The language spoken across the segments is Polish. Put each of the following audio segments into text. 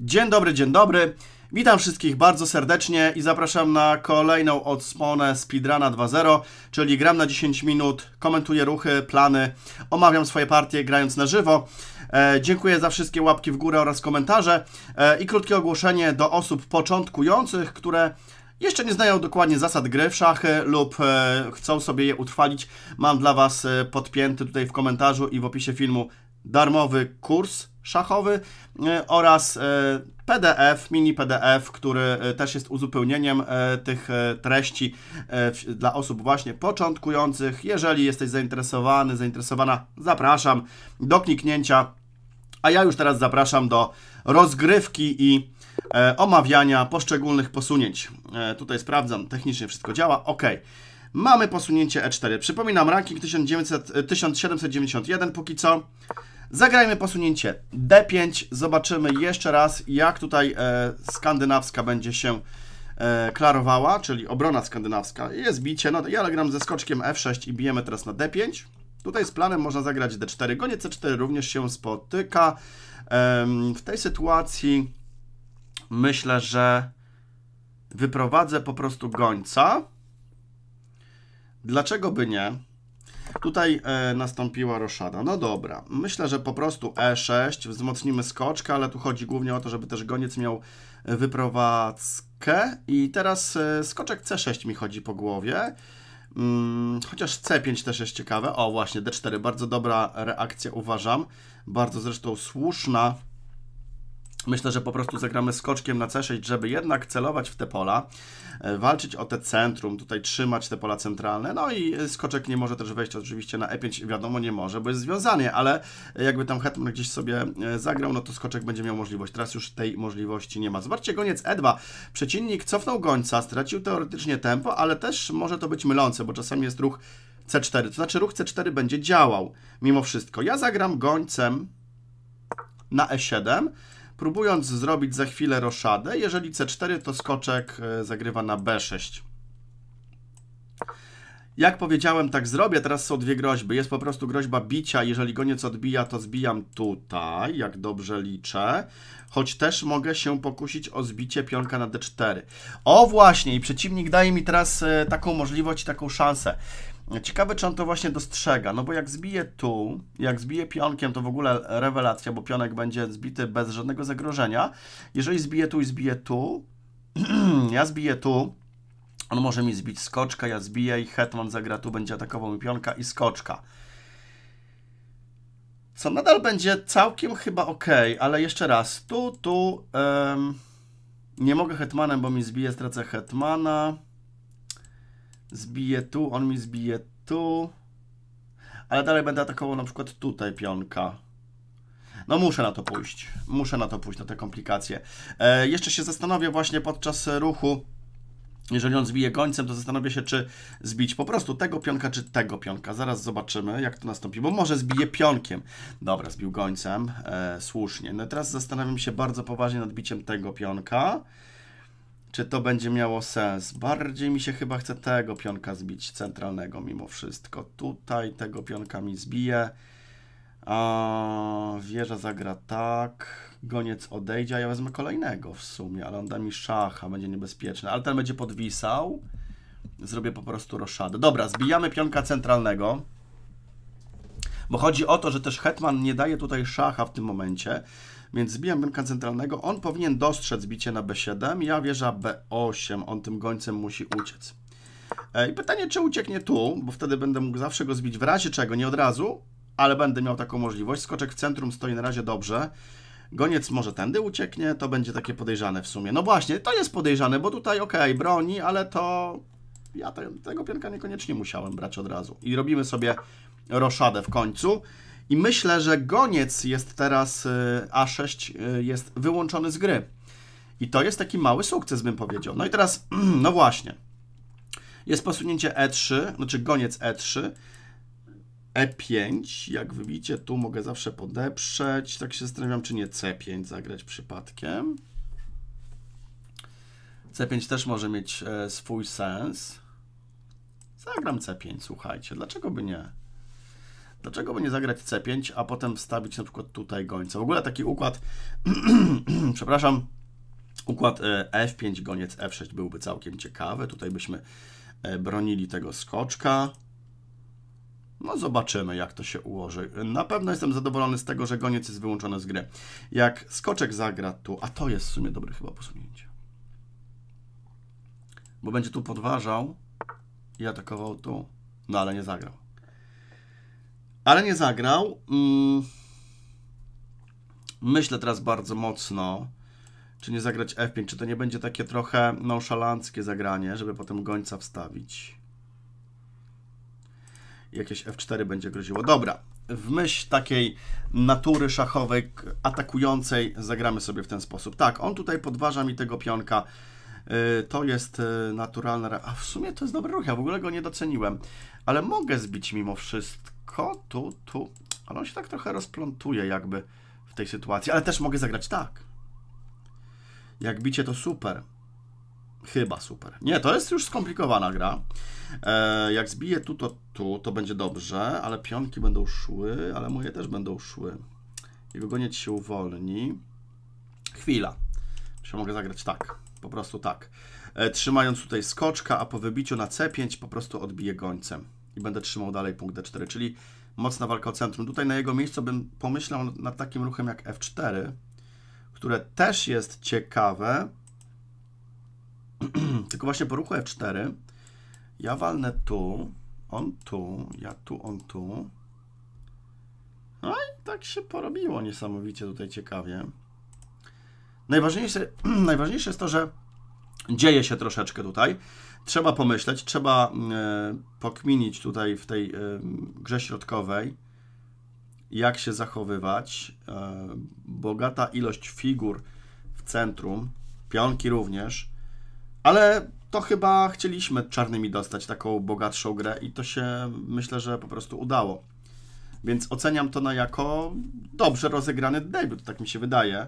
Dzień dobry, dzień dobry. Witam wszystkich bardzo serdecznie i zapraszam na kolejną odsłonę Speedruna 2.0, czyli gram na 10 minut, komentuję ruchy, plany, omawiam swoje partie grając na żywo. E, dziękuję za wszystkie łapki w górę oraz komentarze e, i krótkie ogłoszenie do osób początkujących, które jeszcze nie znają dokładnie zasad gry w szachy lub e, chcą sobie je utrwalić. Mam dla Was e, podpięty tutaj w komentarzu i w opisie filmu darmowy kurs szachowy e, oraz e, PDF, mini PDF, który e, też jest uzupełnieniem tych treści dla osób właśnie początkujących. Jeżeli jesteś zainteresowany, zainteresowana, zapraszam do kliknięcia. A ja już teraz zapraszam do rozgrywki i omawiania poszczególnych posunięć. tutaj sprawdzam, technicznie wszystko działa. OK mamy posunięcie E4. Przypominam, ranking 1900, 1791 póki co. Zagrajmy posunięcie D5. Zobaczymy jeszcze raz, jak tutaj e, skandynawska będzie się e, klarowała, czyli obrona skandynawska. Jest bicie, no ja gram ze skoczkiem F6 i bijemy teraz na D5. Tutaj z planem można zagrać D4. Gonie C4 również się spotyka. E, w tej sytuacji myślę, że wyprowadzę po prostu gońca. Dlaczego by nie? Tutaj e, nastąpiła roszada. No dobra, myślę, że po prostu E6, wzmocnimy skoczkę, ale tu chodzi głównie o to, żeby też goniec miał e, wyprowadzkę. I teraz e, skoczek C6 mi chodzi po głowie. Mm, chociaż C5 też jest ciekawe. O, właśnie, D4, bardzo dobra reakcja, uważam. Bardzo zresztą słuszna. Myślę, że po prostu zagramy skoczkiem na C6, żeby jednak celować w te pola, e, walczyć o te centrum, tutaj trzymać te pola centralne. No i skoczek nie może też wejść oczywiście na E5, wiadomo nie może, bo jest związanie, ale jakby tam hetman gdzieś sobie e, zagrał, no to skoczek będzie miał możliwość. Teraz już tej możliwości nie ma. Zobaczcie, goniec E2. Przeciwnik cofnął gońca, stracił teoretycznie tempo, ale też może to być mylące, bo czasami jest ruch C4, to znaczy ruch C4 będzie działał mimo wszystko. Ja zagram gońcem na E7, próbując zrobić za chwilę roszadę. Jeżeli C4, to skoczek e, zagrywa na B6. Jak powiedziałem, tak zrobię. Teraz są dwie groźby. Jest po prostu groźba bicia. Jeżeli goniec odbija, to zbijam tutaj, jak dobrze liczę. Choć też mogę się pokusić o zbicie pionka na D4. O właśnie, i przeciwnik daje mi teraz e, taką możliwość, taką szansę. Ciekawe, czy on to właśnie dostrzega, no bo jak zbije tu, jak zbije pionkiem, to w ogóle rewelacja, bo pionek będzie zbity bez żadnego zagrożenia. Jeżeli zbije tu i zbije tu, ja zbiję tu, on może mi zbić skoczka, ja zbiję i hetman zagra tu, będzie atakował mi pionka i skoczka. Co nadal będzie całkiem chyba ok, ale jeszcze raz, tu, tu, nie mogę hetmanem, bo mi zbije, stracę hetmana. Zbiję tu, on mi zbije tu. Ale dalej będę atakował na przykład tutaj pionka. No muszę na to pójść. Muszę na to pójść, na te komplikacje. E, jeszcze się zastanowię właśnie podczas ruchu, jeżeli on zbije gońcem, to zastanowię się, czy zbić po prostu tego pionka, czy tego pionka. Zaraz zobaczymy, jak to nastąpi, bo może zbije pionkiem. Dobra, zbił gońcem, e, słusznie. No teraz zastanawiam się bardzo poważnie nad biciem tego pionka czy to będzie miało sens. Bardziej mi się chyba chce tego pionka zbić, centralnego mimo wszystko. Tutaj tego pionka mi zbije. A, wieża zagra tak, goniec odejdzie, a ja wezmę kolejnego w sumie, ale on da mi szacha, będzie niebezpieczny. Ale ten będzie podwisał. Zrobię po prostu roszadę. Dobra, zbijamy pionka centralnego. Bo chodzi o to, że też Hetman nie daje tutaj szacha w tym momencie więc zbijam pionka centralnego. On powinien dostrzec bicie na B7, ja wieża B8, on tym gońcem musi uciec. I pytanie, czy ucieknie tu, bo wtedy będę mógł zawsze go zbić w razie czego, nie od razu, ale będę miał taką możliwość. Skoczek w centrum stoi na razie dobrze. Goniec może tędy ucieknie, to będzie takie podejrzane w sumie. No właśnie, to jest podejrzane, bo tutaj ok, broni, ale to... Ja te, tego pionka niekoniecznie musiałem brać od razu. I robimy sobie roszadę w końcu. I myślę, że goniec jest teraz, y, A6 y, jest wyłączony z gry. I to jest taki mały sukces, bym powiedział. No i teraz, no właśnie. Jest posunięcie E3, znaczy goniec E3. E5, jak widzicie, tu mogę zawsze podeprzeć. Tak się zastanawiam, czy nie C5 zagrać przypadkiem. C5 też może mieć e, swój sens. Zagram C5, słuchajcie, dlaczego by nie? Dlaczego by nie zagrać C5, a potem wstawić na przykład tutaj gońca? W ogóle taki układ, przepraszam, układ e, F5, goniec F6 byłby całkiem ciekawy. Tutaj byśmy e, bronili tego skoczka. No zobaczymy, jak to się ułoży. Na pewno jestem zadowolony z tego, że goniec jest wyłączony z gry. Jak skoczek zagra tu, a to jest w sumie dobre chyba posunięcie. Bo będzie tu podważał i atakował tu. No ale nie zagrał ale nie zagrał. Mm. Myślę teraz bardzo mocno, czy nie zagrać F5, czy to nie będzie takie trochę nonszalanckie zagranie, żeby potem gońca wstawić. Jakieś F4 będzie groziło. Dobra, w myśl takiej natury szachowej, atakującej, zagramy sobie w ten sposób. Tak, on tutaj podważa mi tego pionka. Y, to jest y, naturalne... A w sumie to jest dobry ruch, ja w ogóle go nie doceniłem. Ale mogę zbić mimo wszystko tylko tu, tu. Ale on się tak trochę rozplątuje jakby w tej sytuacji. Ale też mogę zagrać tak. Jak bicie to super. Chyba super. Nie, to jest już skomplikowana gra. E, jak zbiję tu, to tu, to będzie dobrze, ale pionki będą szły, ale moje też będą szły. Jego goniec się uwolni. Chwila. Się mogę zagrać tak. Po prostu tak. E, trzymając tutaj skoczka, a po wybiciu na C5 po prostu odbiję gońcem i będę trzymał dalej punkt D4, czyli mocna walka o centrum. Tutaj na jego miejscu bym pomyślał nad takim ruchem jak F4, które też jest ciekawe, tylko właśnie po ruchu F4 ja walnę tu, on tu, ja tu, on tu. No i tak się porobiło niesamowicie tutaj ciekawie. Najważniejsze, najważniejsze jest to, że dzieje się troszeczkę tutaj trzeba pomyśleć, trzeba e, pokminić tutaj w tej e, grze środkowej, jak się zachowywać. E, bogata ilość figur w centrum, pionki również, ale to chyba chcieliśmy czarnymi dostać taką bogatszą grę i to się myślę, że po prostu udało. Więc oceniam to na jako dobrze rozegrany debiut, tak mi się wydaje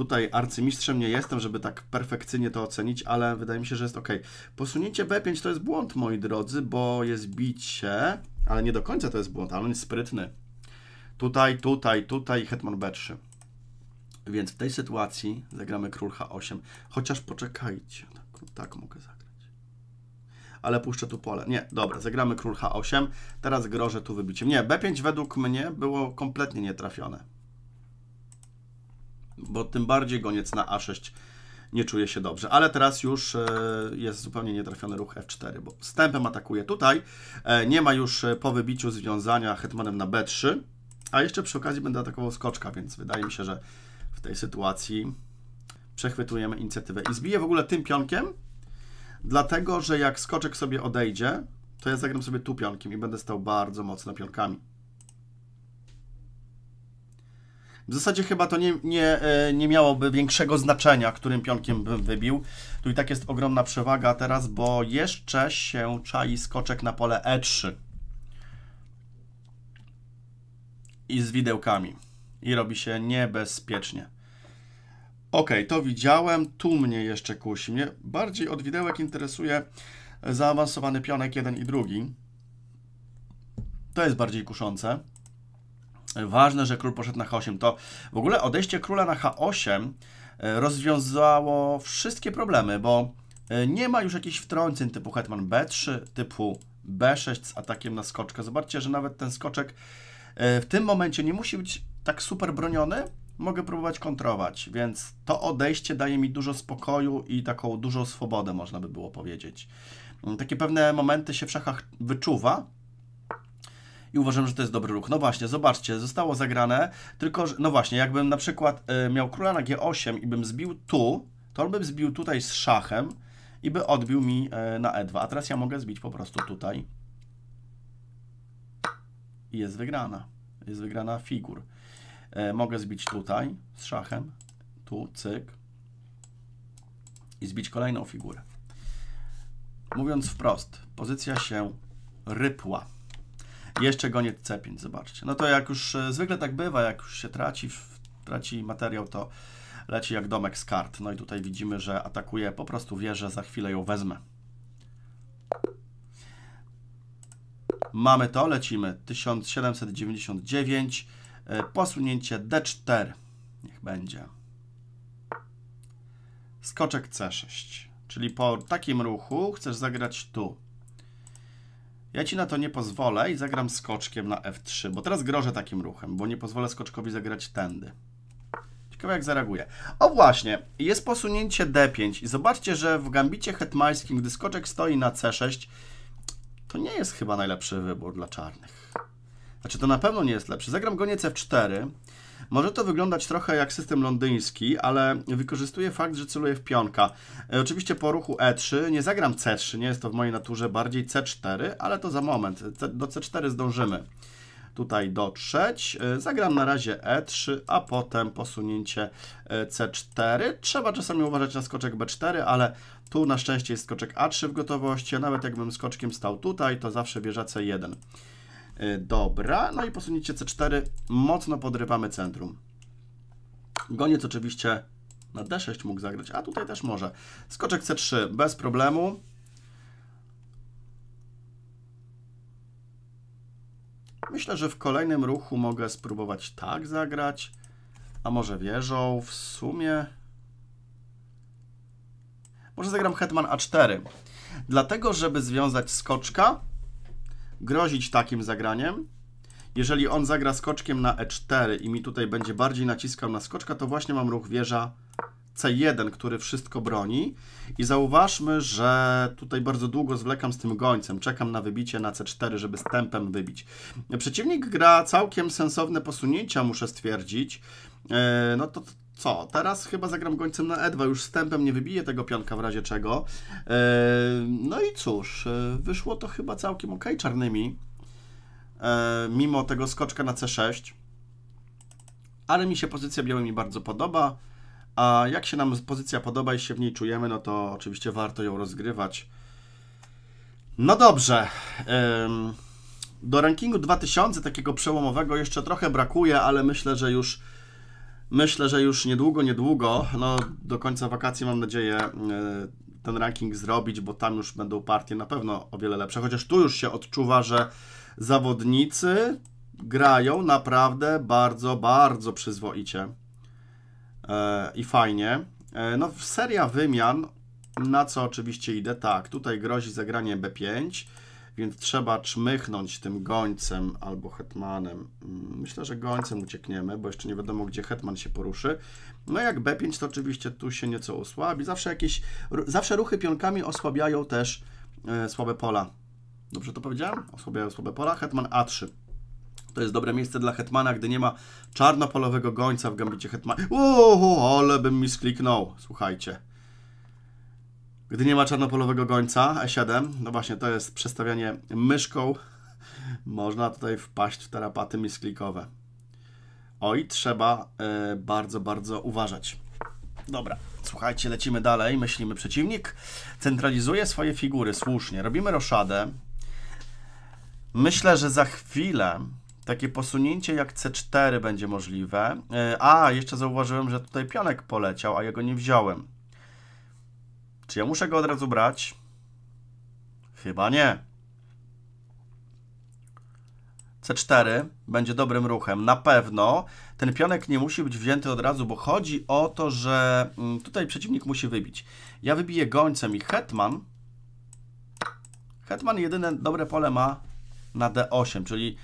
tutaj arcymistrzem nie jestem, żeby tak perfekcyjnie to ocenić, ale wydaje mi się, że jest ok. Posunięcie B5 to jest błąd, moi drodzy, bo jest bicie, ale nie do końca to jest błąd, ale on jest sprytny. Tutaj, tutaj, tutaj hetman B3. Więc w tej sytuacji zagramy król H8. Chociaż poczekajcie, tak, tak mogę zagrać ale puszczę tu pole. Nie, dobra, zagramy król H8, teraz grożę tu wybiciem. Nie, B5 według mnie było kompletnie nietrafione bo tym bardziej goniec na A6 nie czuje się dobrze. Ale teraz już e, jest zupełnie nietrafiony ruch F4, bo wstępem atakuje tutaj. E, nie ma już e, po wybiciu związania hetmanem na B3, a jeszcze przy okazji będę atakował skoczka, więc wydaje mi się, że w tej sytuacji przechwytujemy inicjatywę. I zbiję w ogóle tym pionkiem, dlatego że jak skoczek sobie odejdzie, to ja zagram sobie tu pionkiem i będę stał bardzo mocno pionkami. W zasadzie chyba to nie, nie, e, nie miałoby większego znaczenia, którym pionkiem bym wybił. Tu i tak jest ogromna przewaga teraz, bo jeszcze się czai skoczek na pole E3. I z widełkami. I robi się niebezpiecznie. Ok, to widziałem. Tu mnie jeszcze kusi. Mnie bardziej od widełek interesuje zaawansowany pionek jeden i drugi. To jest bardziej kuszące. Ważne, że król poszedł na H8. To w ogóle odejście króla na H8 e, rozwiązało wszystkie problemy, bo e, nie ma już jakichś wtrąceń typu hetman B3, typu B6 z atakiem na skoczkę. Zobaczcie, że nawet ten skoczek e, w tym momencie nie musi być tak super broniony. Mogę próbować kontrować, więc to odejście daje mi dużo spokoju i taką dużą swobodę, można by było powiedzieć. Takie pewne momenty się w szachach wyczuwa, i uważam, że to jest dobry ruch. No właśnie, zobaczcie, zostało zagrane, tylko, że, no właśnie, jakbym na przykład e, miał króla na g8 i bym zbił tu, to on bym zbił tutaj z szachem i by odbił mi e, na e2, a teraz ja mogę zbić po prostu tutaj. I jest wygrana. Jest wygrana figur. E, mogę zbić tutaj z szachem, tu, cyk i zbić kolejną figurę. Mówiąc wprost, pozycja się rypła. Jeszcze go nie C5, zobaczcie. No to jak już e, zwykle tak bywa, jak już się traci, traci materiał, to leci jak domek z kart. No i tutaj widzimy, że atakuje po prostu wieżę, za chwilę ją wezmę. Mamy to, lecimy. 1799, e, posunięcie D4, niech będzie. Skoczek C6, czyli po takim ruchu chcesz zagrać tu. Ja ci na to nie pozwolę i zagram skoczkiem na f3, bo teraz grożę takim ruchem, bo nie pozwolę skoczkowi zagrać tędy. Ciekawe jak zareaguje. O właśnie, jest posunięcie d5 i zobaczcie, że w gambicie hetmańskim, gdy skoczek stoi na c6, to nie jest chyba najlepszy wybór dla czarnych. Znaczy to na pewno nie jest lepszy. Zagram goniec f4, może to wyglądać trochę jak system londyński, ale wykorzystuje fakt, że celuję w pionka. E, oczywiście po ruchu E3 nie zagram C3, nie jest to w mojej naturze, bardziej C4, ale to za moment. Do C4 zdążymy tutaj dotrzeć. E, zagram na razie E3, a potem posunięcie e, C4. Trzeba czasami uważać na skoczek B4, ale tu na szczęście jest skoczek A3 w gotowości, a nawet jakbym skoczkiem stał tutaj, to zawsze wieża C1. E, dobra, no i posunięcie C4, mocno podrywamy centrum. Goniec oczywiście na D6 mógł zagrać, a tutaj też może. Skoczek C3, bez problemu. Myślę, że w kolejnym ruchu mogę spróbować tak zagrać, a może wieżą, w sumie... Może zagram hetman A4, dlatego żeby związać skoczka, grozić takim zagraniem. Jeżeli on zagra skoczkiem na e4 i mi tutaj będzie bardziej naciskał na skoczka, to właśnie mam ruch wieża C1, który wszystko broni. I zauważmy, że tutaj bardzo długo zwlekam z tym gońcem. Czekam na wybicie na C4, żeby z tempem wybić. Przeciwnik gra całkiem sensowne posunięcia, muszę stwierdzić. E, no to co, teraz chyba zagram gońcem na E2, już wstępem nie wybiję tego pionka w razie czego. E, no i cóż, e, wyszło to chyba całkiem ok czarnymi, e, mimo tego skoczka na C6. Ale mi się pozycja białymi bardzo podoba, a jak się nam pozycja podoba i się w niej czujemy, no to oczywiście warto ją rozgrywać. No dobrze, do rankingu 2000, takiego przełomowego, jeszcze trochę brakuje, ale myślę, że już Myślę, że już niedługo, niedługo, no do końca wakacji mam nadzieję e, ten ranking zrobić, bo tam już będą partie na pewno o wiele lepsze. Chociaż tu już się odczuwa, że zawodnicy grają naprawdę bardzo, bardzo przyzwoicie e, i fajnie. E, no, seria wymian, na co oczywiście idę, tak, tutaj grozi zagranie B5, więc trzeba czmychnąć tym gońcem albo hetmanem. Mm, myślę, że gońcem uciekniemy, bo jeszcze nie wiadomo, gdzie hetman się poruszy. No jak B5, to oczywiście tu się nieco osłabi. Zawsze jakieś, zawsze ruchy pionkami osłabiają też e, słabe pola. Dobrze to powiedziałem? Osłabiają słabe pola. Hetman A3. To jest dobre miejsce dla hetmana, gdy nie ma czarnopolowego gońca w gambicie hetmana. Uuu, ale bym mi skliknął, słuchajcie. Gdy nie ma czarnopolowego gońca E7, no właśnie to jest przestawianie myszką. Można tutaj wpaść w tarapaty misklikowe. Oj, trzeba y, bardzo, bardzo uważać. Dobra, słuchajcie, lecimy dalej. Myślimy przeciwnik. Centralizuje swoje figury, słusznie. Robimy roszadę. Myślę, że za chwilę takie posunięcie jak C4 będzie możliwe. E, a, jeszcze zauważyłem, że tutaj pionek poleciał, a ja go nie wziąłem. Czy ja muszę go od razu brać? Chyba nie. C4 będzie dobrym ruchem, na pewno. Ten pionek nie musi być wzięty od razu, bo chodzi o to, że mm, tutaj przeciwnik musi wybić. Ja wybiję gońcem i hetman. Hetman jedyne dobre pole ma na D8, czyli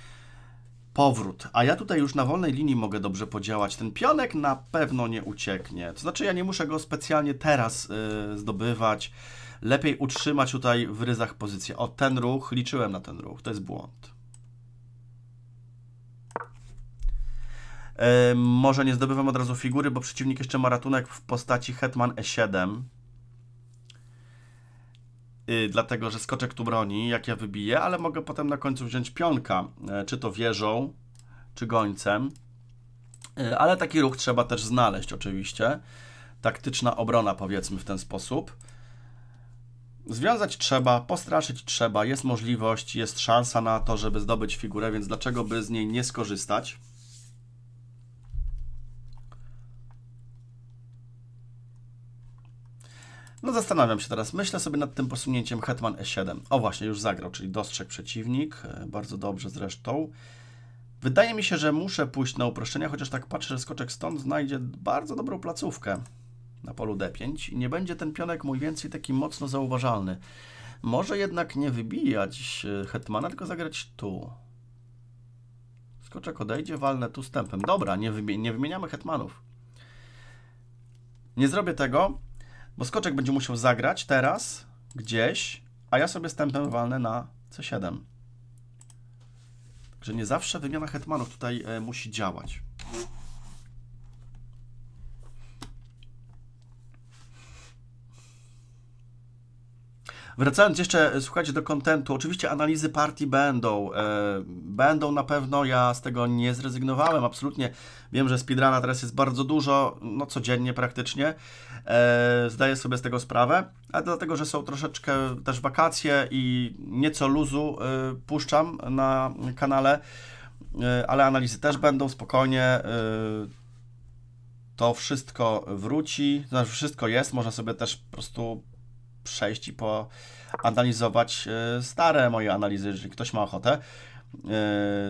powrót. A ja tutaj już na wolnej linii mogę dobrze podziałać. Ten pionek na pewno nie ucieknie. To znaczy ja nie muszę go specjalnie teraz yy, zdobywać. Lepiej utrzymać tutaj w ryzach pozycję. O, ten ruch, liczyłem na ten ruch. To jest błąd. Yy, może nie zdobywam od razu figury, bo przeciwnik jeszcze ma ratunek w postaci Hetman E7. Y, dlatego, że skoczek tu broni, jak ja wybiję, ale mogę potem na końcu wziąć pionka, e, czy to wieżą, czy gońcem. E, ale taki ruch trzeba też znaleźć oczywiście. Taktyczna obrona powiedzmy w ten sposób. Związać trzeba, postraszyć trzeba, jest możliwość, jest szansa na to, żeby zdobyć figurę, więc dlaczego by z niej nie skorzystać? No zastanawiam się teraz, myślę sobie nad tym posunięciem Hetman E7. O właśnie, już zagrał, czyli dostrzegł przeciwnik, e, bardzo dobrze zresztą. Wydaje mi się, że muszę pójść na uproszczenia, chociaż tak patrzę, że skoczek stąd znajdzie bardzo dobrą placówkę na polu D5 i nie będzie ten pionek mój więcej taki mocno zauważalny. Może jednak nie wybijać e, hetmana, tylko zagrać tu. Skoczek odejdzie, walnę tu stępem. Dobra, nie, nie wymieniamy hetmanów. Nie zrobię tego, bo skoczek będzie musiał zagrać teraz gdzieś, a ja sobie stępem walnę na C7. Także nie zawsze wymiana hetmanów tutaj e, musi działać. Wracając jeszcze, e, słuchajcie, do kontentu. Oczywiście analizy partii będą. E, będą na pewno, ja z tego nie zrezygnowałem absolutnie. Wiem, że speedruna teraz jest bardzo dużo, no codziennie praktycznie. E, zdaję sobie z tego sprawę, a dlatego, że są troszeczkę też wakacje i nieco luzu puszczam na kanale, ale analizy też będą spokojnie to wszystko wróci, znaczy wszystko jest, można sobie też po prostu przejść i poanalizować e, stare moje analizy, jeżeli ktoś ma ochotę. E,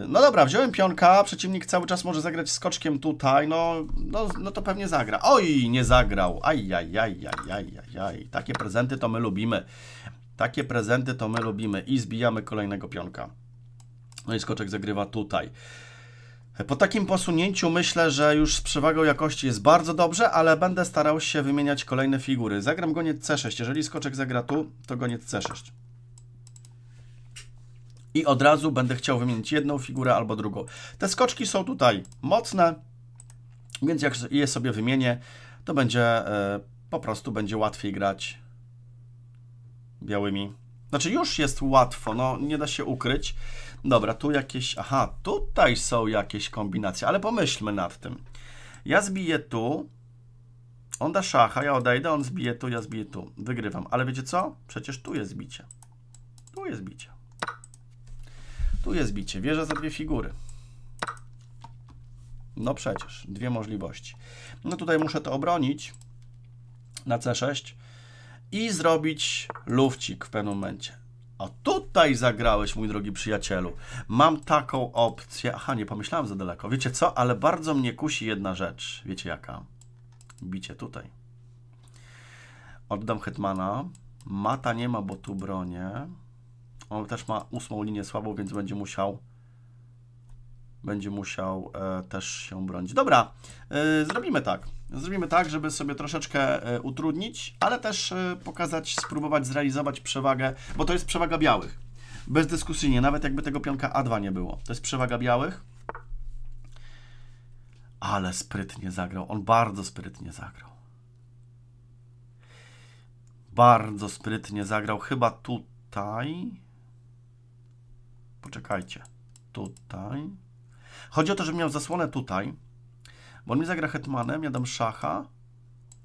no dobra, wziąłem pionka, przeciwnik cały czas może zagrać skoczkiem tutaj, no, no, no to pewnie zagra. Oj, nie zagrał, ajajajajajajaj, takie prezenty to my lubimy. Takie prezenty to my lubimy i zbijamy kolejnego pionka. No i skoczek zagrywa tutaj. Po takim posunięciu myślę, że już z przewagą jakości jest bardzo dobrze, ale będę starał się wymieniać kolejne figury. Zagram goniec C6. Jeżeli skoczek zagra tu, to goniec C6. I od razu będę chciał wymienić jedną figurę albo drugą. Te skoczki są tutaj mocne, więc jak je sobie wymienię, to będzie e, po prostu będzie łatwiej grać białymi. Znaczy już jest łatwo, no nie da się ukryć. Dobra, tu jakieś... Aha, tutaj są jakieś kombinacje, ale pomyślmy nad tym. Ja zbiję tu, on da szacha, ja odejdę, on zbije tu, ja zbiję tu. Wygrywam. Ale wiecie co? Przecież tu jest bicie. Tu jest bicie. Tu jest bicie. Wieża za dwie figury. No przecież. Dwie możliwości. No tutaj muszę to obronić na C6 i zrobić lufcik w pewnym momencie. A tutaj zagrałeś, mój drogi przyjacielu. Mam taką opcję. Aha, nie pomyślałem za daleko. Wiecie co? Ale bardzo mnie kusi jedna rzecz. Wiecie jaka? Bicie tutaj. Oddam Hetmana. Mata nie ma, bo tu bronię. On też ma ósmą linię słabą, więc będzie musiał będzie musiał e, też się bronić. Dobra, e, zrobimy tak. Zrobimy tak, żeby sobie troszeczkę e, utrudnić, ale też e, pokazać, spróbować zrealizować przewagę, bo to jest przewaga białych. Bezdyskusyjnie, nawet jakby tego pionka A2 nie było. To jest przewaga białych. Ale sprytnie zagrał. On bardzo sprytnie zagrał. Bardzo sprytnie zagrał. Chyba tutaj. Poczekajcie. Tutaj. Chodzi o to, że miał zasłonę tutaj bo on mi zagra hetmanem, ja dam szacha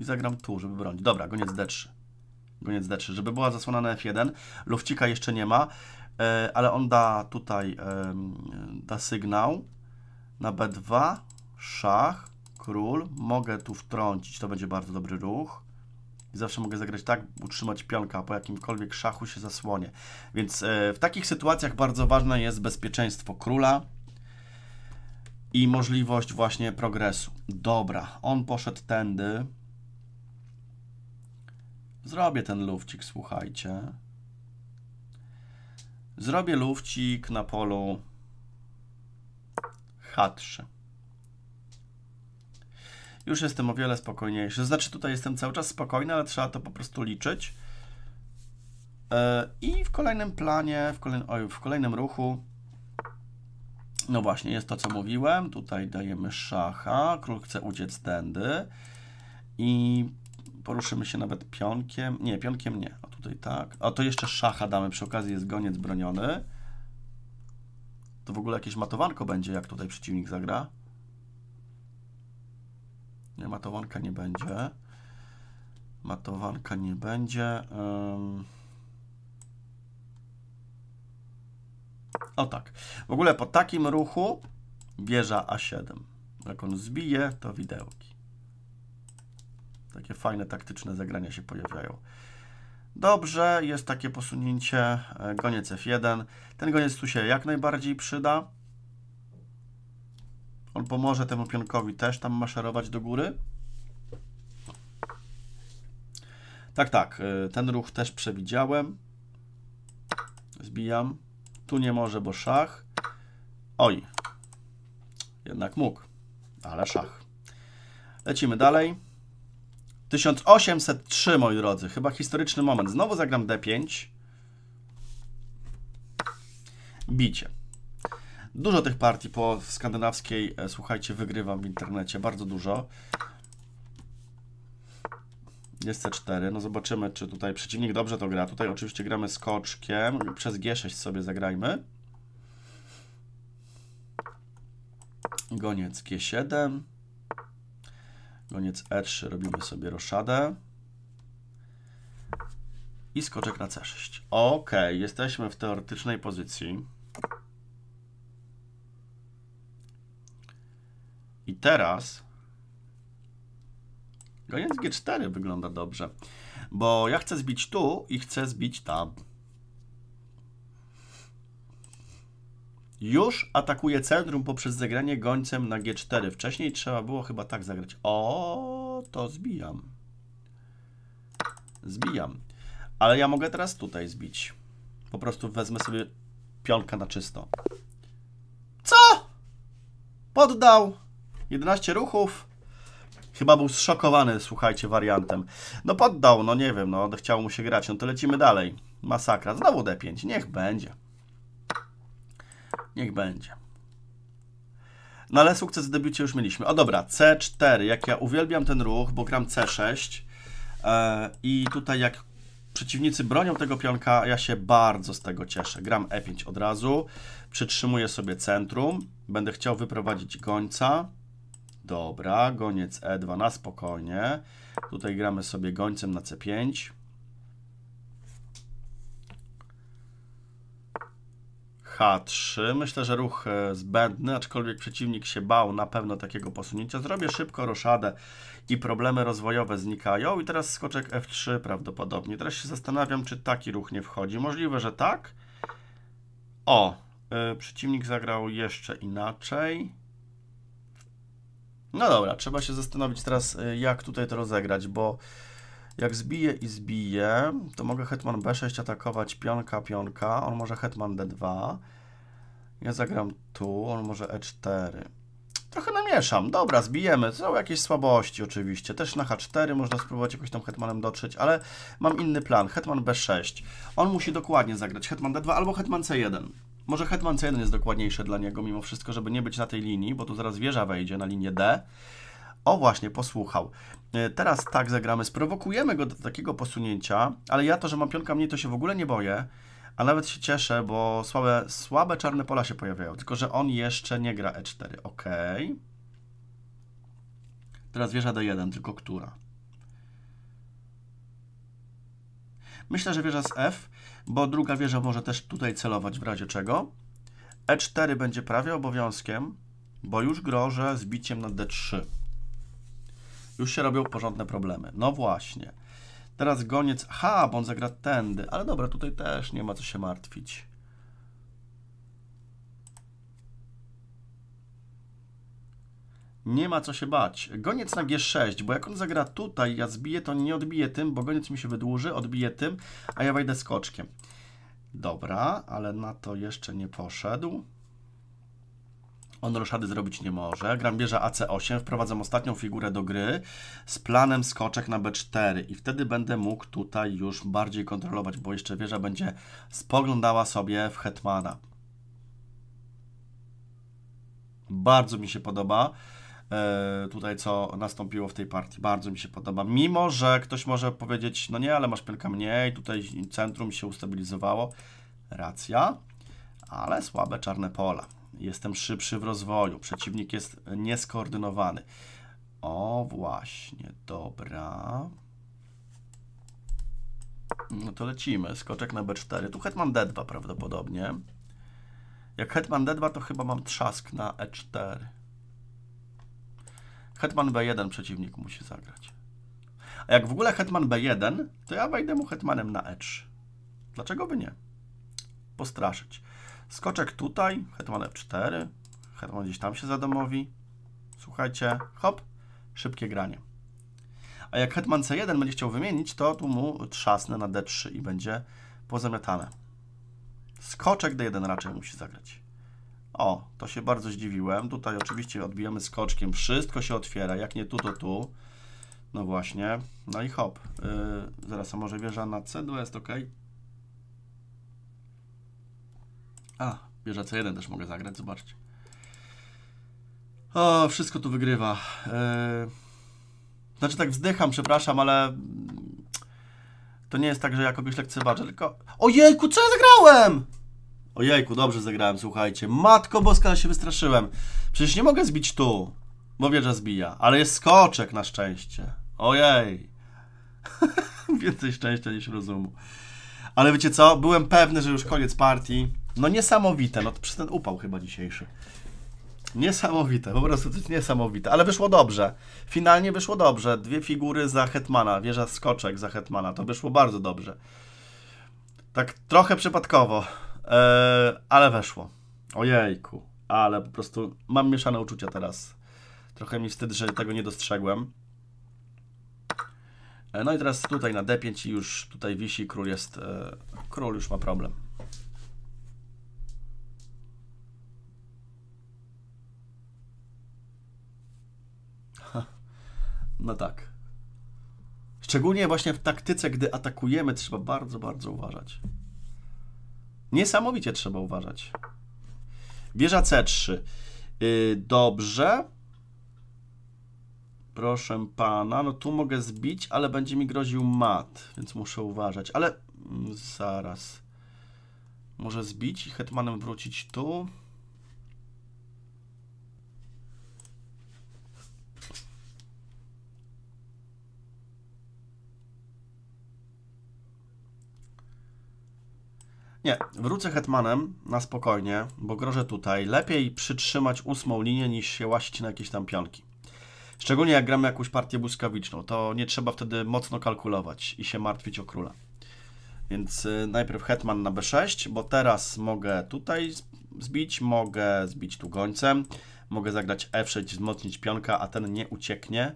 i zagram tu, żeby bronić. Dobra, goniec d3. Goniec d3, żeby była zasłona na f1. Lufcika jeszcze nie ma, e, ale on da tutaj, da sygnał na b2, szach, król. Mogę tu wtrącić, to będzie bardzo dobry ruch. I zawsze mogę zagrać tak, utrzymać pionka, po jakimkolwiek szachu się zasłonie. Więc e, w takich sytuacjach bardzo ważne jest bezpieczeństwo króla i możliwość właśnie progresu. Dobra, on poszedł tędy. Zrobię ten lufcik, słuchajcie. Zrobię lufcik na polu H3. Już jestem o wiele spokojniejszy. Znaczy tutaj jestem cały czas spokojny, ale trzeba to po prostu liczyć. E, I w kolejnym planie, w, oj, w kolejnym ruchu no właśnie, jest to, co mówiłem. Tutaj dajemy szacha. Król chce uciec tędy. I poruszymy się nawet pionkiem. Nie, pionkiem nie. A tutaj tak. A to jeszcze szacha damy. Przy okazji jest goniec broniony. To w ogóle jakieś matowanko będzie, jak tutaj przeciwnik zagra. Nie, matowanka nie będzie. Matowanka nie będzie. Um... O tak. W ogóle po takim ruchu wieża A7. Jak on zbije, to widełki. Takie fajne taktyczne zagrania się pojawiają. Dobrze, jest takie posunięcie, e, goniec F1. Ten goniec tu się jak najbardziej przyda. On pomoże temu pionkowi też tam maszerować do góry. Tak, tak, e, ten ruch też przewidziałem. Zbijam. Tu nie może, bo szach. Oj, jednak mógł, ale szach. Lecimy dalej. 1803, moi drodzy, chyba historyczny moment. Znowu zagram D5. Bicie. Dużo tych partii po skandynawskiej, e, słuchajcie, wygrywam w internecie, bardzo dużo. Jest C4, no zobaczymy, czy tutaj przeciwnik dobrze to gra. Tutaj oczywiście gramy skoczkiem, przez G6 sobie zagrajmy. Goniec G7. Goniec E3, robimy sobie roszadę. I skoczek na C6. Ok, jesteśmy w teoretycznej pozycji. I teraz Koniec G4 wygląda dobrze, bo ja chcę zbić tu i chcę zbić tam. Już atakuje centrum poprzez zagranie gońcem na G4. Wcześniej trzeba było chyba tak zagrać. O, to zbijam. Zbijam. Ale ja mogę teraz tutaj zbić. Po prostu wezmę sobie pionka na czysto. Co? Poddał. 11 ruchów. Chyba był zszokowany, słuchajcie, wariantem. No poddał, no nie wiem, no chciał mu się grać. No to lecimy dalej. Masakra. Znowu D5. Niech będzie. Niech będzie. No ale sukces w debiucie już mieliśmy. O dobra, C4. Jak ja uwielbiam ten ruch, bo gram C6 yy, e, i tutaj jak przeciwnicy bronią tego pionka, ja się bardzo z tego cieszę. Gram E5 od razu, przytrzymuję sobie centrum, będę chciał wyprowadzić gońca. Dobra, goniec E2 na spokojnie. Tutaj gramy sobie gońcem na C5. H3. Myślę, że ruch e, zbędny, aczkolwiek przeciwnik się bał na pewno takiego posunięcia. Zrobię szybko roszadę i problemy rozwojowe znikają. I teraz skoczek F3 prawdopodobnie. Teraz się zastanawiam, czy taki ruch nie wchodzi. Możliwe, że tak. O, yy, przeciwnik zagrał jeszcze inaczej. No dobra, trzeba się zastanowić teraz, y, jak tutaj to rozegrać, bo jak zbiję i zbiję, to mogę hetman b6 atakować pionka, pionka, on może hetman d2. Ja zagram tu, on może e4. Trochę namieszam. Dobra, zbijemy. Są jakieś słabości oczywiście. Też na h4 można spróbować jakoś tam hetmanem dotrzeć, ale mam inny plan. Hetman b6. On musi dokładnie zagrać hetman d2 albo hetman c1. Może hetman C1 jest dokładniejsze dla niego mimo wszystko, żeby nie być na tej linii, bo tu zaraz wieża wejdzie na linię D. O właśnie, posłuchał. E, teraz tak zagramy, sprowokujemy go do takiego posunięcia, ale ja to, że mam pionka mniej, to się w ogóle nie boję, a nawet się cieszę, bo słabe, słabe czarne pola się pojawiają, tylko że on jeszcze nie gra E4, ok. Teraz wieża D1, tylko która? Myślę, że wieża z F, bo druga wieża może też tutaj celować w razie czego. E4 będzie prawie obowiązkiem, bo już grożę zbiciem na D3. Już się robią porządne problemy. No właśnie. Teraz goniec... Ha, bo on zagra tędy. Ale dobra, tutaj też nie ma co się martwić. Nie ma co się bać. Goniec na G6, bo jak on zagra tutaj, ja zbiję, to nie odbiję tym, bo goniec mi się wydłuży, odbiję tym, a ja wejdę skoczkiem. Dobra, ale na to jeszcze nie poszedł. On roszady zrobić nie może. Gram bierze AC8, wprowadzam ostatnią figurę do gry z planem skoczek na B4 i wtedy będę mógł tutaj już bardziej kontrolować, bo jeszcze wieża będzie spoglądała sobie w hetmana. Bardzo mi się podoba. E, tutaj, co nastąpiło w tej partii. Bardzo mi się podoba. Mimo, że ktoś może powiedzieć, no nie, ale masz pylka mniej, tutaj centrum się ustabilizowało. Racja, ale słabe czarne pola. Jestem szybszy w rozwoju. Przeciwnik jest nieskoordynowany. O, właśnie, dobra. No to lecimy. Skoczek na B4. Tu hetman D2 prawdopodobnie. Jak hetman D2, to chyba mam trzask na E4 hetman b1 przeciwnik musi zagrać. A jak w ogóle hetman b1, to ja wejdę mu hetmanem na e3. Dlaczego by nie? Postraszyć. Skoczek tutaj, hetman f4, hetman gdzieś tam się zadomowi. Słuchajcie, hop, szybkie granie. A jak hetman c1 będzie chciał wymienić, to tu mu trzasnę na d3 i będzie pozamiatane. Skoczek d1 raczej musi zagrać. O, to się bardzo zdziwiłem. Tutaj oczywiście odbijamy skoczkiem. Wszystko się otwiera. Jak nie tu, to tu. No właśnie. No i hop. Yy, zaraz, a może wieża na C2 jest ok? A, wieża C1 też mogę zagrać, zobaczcie. O, wszystko tu wygrywa. Yy... Znaczy tak wzdycham, przepraszam, ale to nie jest tak, że ja kogoś lekceważę, tylko... Ojejku, co ja zagrałem? Ojejku, dobrze zagrałem, słuchajcie. Matko boska, ja się wystraszyłem. Przecież nie mogę zbić tu, bo wieża zbija. Ale jest skoczek na szczęście. Ojej. Więcej szczęścia niż rozumu. Ale wiecie co? Byłem pewny, że już koniec partii. No niesamowite, no to przez ten upał chyba dzisiejszy. Niesamowite, po prostu to jest niesamowite, ale wyszło dobrze. Finalnie wyszło dobrze. Dwie figury za Hetmana, wieża skoczek za Hetmana, to wyszło bardzo dobrze. Tak trochę przypadkowo. E, ale weszło. Ojejku, ale po prostu mam mieszane uczucia teraz. Trochę mi wstyd, że tego nie dostrzegłem. E, no i teraz tutaj na D5 i już tutaj wisi, król jest, e, król już ma problem. No tak. Szczególnie właśnie w taktyce, gdy atakujemy, trzeba bardzo, bardzo uważać. Niesamowicie trzeba uważać. Wieża C3. Y, dobrze. Proszę pana, no tu mogę zbić, ale będzie mi groził mat, więc muszę uważać. Ale mm, zaraz. Może zbić i hetmanem wrócić tu. Nie, wrócę hetmanem na spokojnie, bo grożę tutaj. Lepiej przytrzymać ósmą linię niż się łasić na jakieś tam pionki. Szczególnie jak gramy jakąś partię błyskawiczną, to nie trzeba wtedy mocno kalkulować i się martwić o króla. Więc y, najpierw hetman na b6, bo teraz mogę tutaj zbić, mogę zbić tu gońcem, mogę zagrać f6, wzmocnić pionka, a ten nie ucieknie.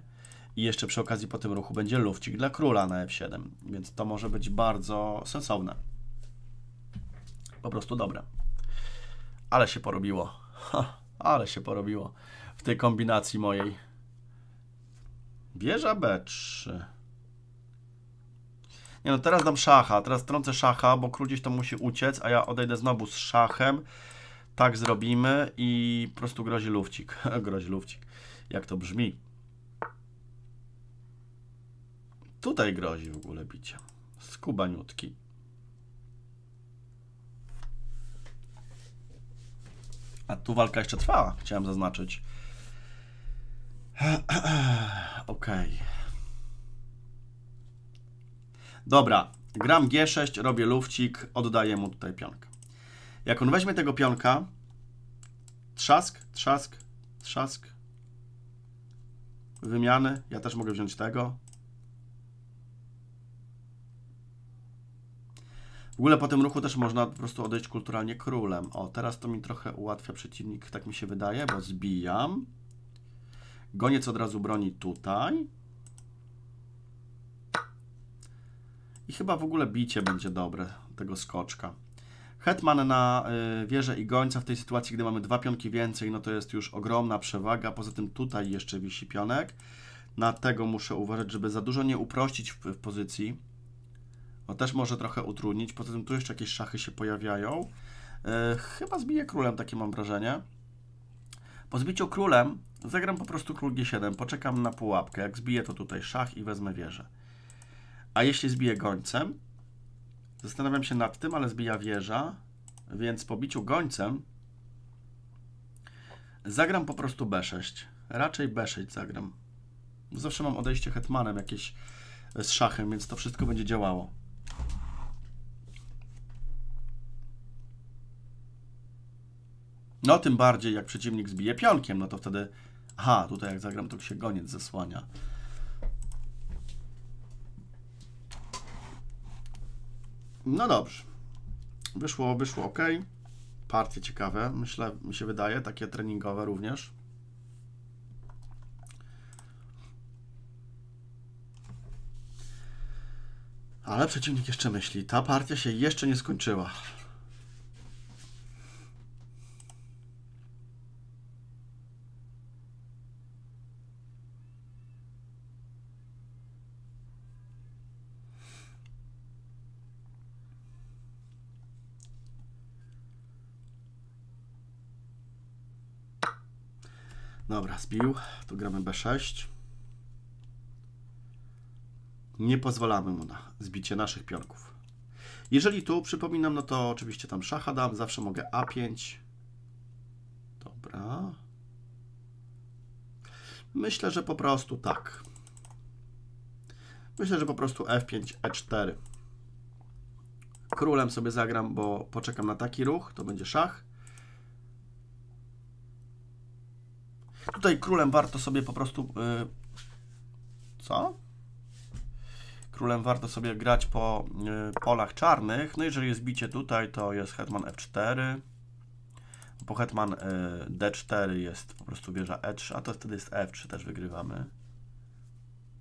I jeszcze przy okazji po tym ruchu będzie lufcik dla króla na f7, więc to może być bardzo sensowne po prostu dobre. Ale się porobiło. Ha, ale się porobiło w tej kombinacji mojej. Wieża B3. Nie no, teraz dam szacha. Teraz trącę szacha, bo król gdzieś to musi uciec, a ja odejdę znowu z szachem. Tak zrobimy i po prostu grozi lufcik. grozi lufcik. Jak to brzmi. Tutaj grozi w ogóle bicie. Skubaniutki. A tu walka jeszcze trwała, chciałem zaznaczyć. Okej. Okay. Dobra, gram G6, robię lufcik, oddaję mu tutaj pionkę. Jak on weźmie tego pionka, trzask, trzask, trzask, wymiany, ja też mogę wziąć tego, W ogóle po tym ruchu też można po prostu odejść kulturalnie królem. O, teraz to mi trochę ułatwia przeciwnik, tak mi się wydaje, bo zbijam. Goniec od razu broni tutaj. I chyba w ogóle bicie będzie dobre tego skoczka. Hetman na y, wieżę i gońca w tej sytuacji, gdy mamy dwa pionki więcej, no to jest już ogromna przewaga. Poza tym tutaj jeszcze wisi pionek. Na tego muszę uważać, żeby za dużo nie uprościć w, w pozycji to no też może trochę utrudnić. Poza tym tu jeszcze jakieś szachy się pojawiają. E, chyba zbiję królem, takie mam wrażenie. Po zbiciu królem zagram po prostu król g7, poczekam na pułapkę. Jak zbiję to tutaj szach i wezmę wieżę. A jeśli zbiję gońcem, zastanawiam się nad tym, ale zbija wieża, więc po biciu gońcem zagram po prostu b6. Raczej b6 zagram. Zawsze mam odejście hetmanem jakieś z szachem, więc to wszystko będzie działało. No tym bardziej, jak przeciwnik zbije pionkiem, no to wtedy... Aha, tutaj jak zagram, to się goniec zasłania. No dobrze. Wyszło, wyszło ok. Partie ciekawe, myślę, mi się wydaje, takie treningowe również. Ale przeciwnik jeszcze myśli. Ta partia się jeszcze nie skończyła. Dobra, zbił. Tu gramy B6. Nie pozwalamy mu na zbicie naszych pionków. Jeżeli tu przypominam, no to oczywiście tam szacha dam. Zawsze mogę A5. Dobra. Myślę, że po prostu tak. Myślę, że po prostu F5, E4. Królem sobie zagram, bo poczekam na taki ruch. To będzie szach. Tutaj królem warto sobie po prostu... Yy, co? Królem warto sobie grać po y, polach czarnych. No jeżeli jest bicie tutaj, to jest hetman f4. Po hetman y, d4 jest po prostu wieża e3, a to wtedy jest f3, też wygrywamy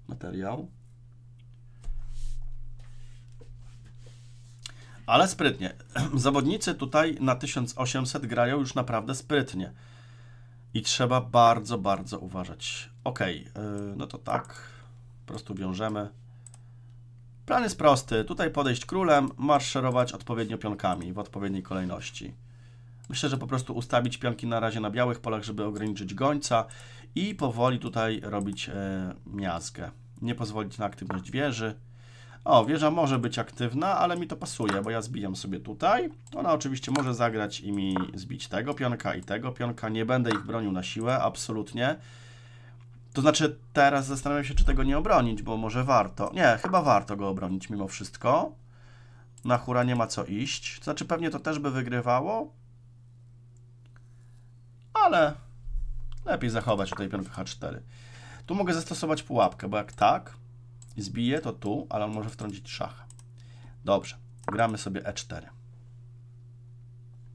materiał. Ale sprytnie. Zawodnicy tutaj na 1800 grają już naprawdę sprytnie. I trzeba bardzo, bardzo uważać. Ok, no to tak. Po prostu wiążemy. Plan jest prosty. Tutaj podejść królem, marszerować odpowiednio pionkami w odpowiedniej kolejności. Myślę, że po prostu ustawić pionki na razie na białych polach, żeby ograniczyć gońca i powoli tutaj robić e, miazgę. Nie pozwolić na aktywność wieży. O, wieża może być aktywna, ale mi to pasuje, bo ja zbijam sobie tutaj. Ona oczywiście może zagrać i mi zbić tego pionka i tego pionka. Nie będę ich bronił na siłę, absolutnie. To znaczy, teraz zastanawiam się, czy tego nie obronić, bo może warto. Nie, chyba warto go obronić mimo wszystko. Na hura nie ma co iść. To znaczy, pewnie to też by wygrywało. Ale lepiej zachować tutaj pionka H4. Tu mogę zastosować pułapkę, bo jak tak, zbije to tu, ale on może wtrącić szach. Dobrze, gramy sobie e4.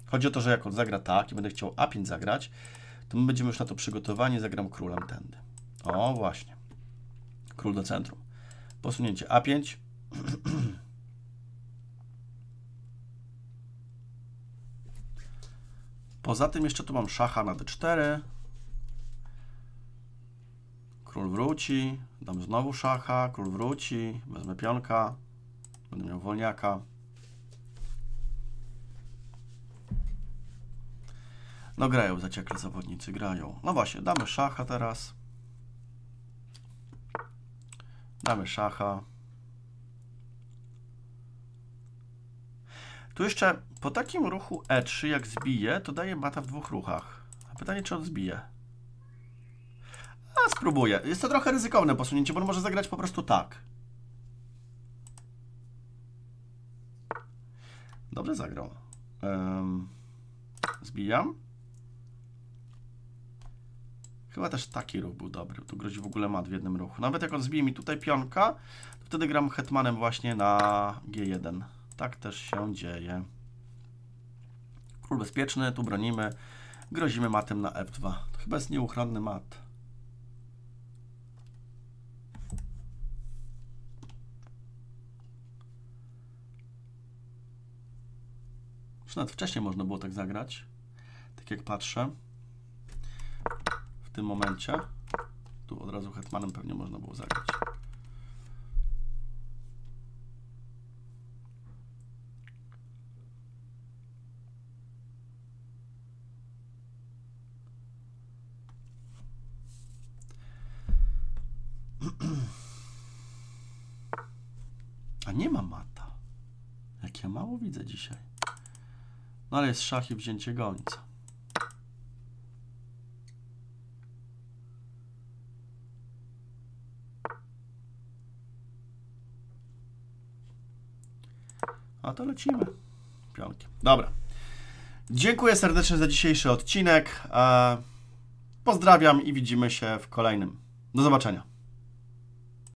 Chodzi o to, że jak on zagra tak i będę chciał a5 zagrać, to my będziemy już na to przygotowani, zagram królem tędy. O, właśnie. Król do centrum. Posunięcie a5. Poza tym jeszcze tu mam szacha na d4, Król wróci, dam znowu szacha, król wróci, wezmę pionka, będę miał wolniaka. No grają zaciekli zawodnicy, grają. No właśnie, damy szacha teraz. Damy szacha. Tu jeszcze po takim ruchu E3 jak zbije, to daje mata w dwóch ruchach. A pytanie czy on zbije. A, spróbuję. Jest to trochę ryzykowne posunięcie, bo on może zagrać po prostu tak. Dobrze zagrał. Um, zbijam. Chyba też taki ruch był dobry. Tu grozi w ogóle mat w jednym ruchu. Nawet jak on zbije mi tutaj pionka, to wtedy gram hetmanem właśnie na G1. Tak też się dzieje. Król bezpieczny, tu bronimy. Grozimy matem na F2. To chyba jest nieuchronny mat. Już nawet wcześniej można było tak zagrać. Tak jak patrzę. W tym momencie. Tu od razu hetmanem pewnie można było zagrać. A nie ma mata. Jak ja mało widzę dzisiaj. No ale jest szach i wzięcie gońca. A to lecimy. Pionkiem. Dobra. Dziękuję serdecznie za dzisiejszy odcinek. E, pozdrawiam i widzimy się w kolejnym. Do zobaczenia.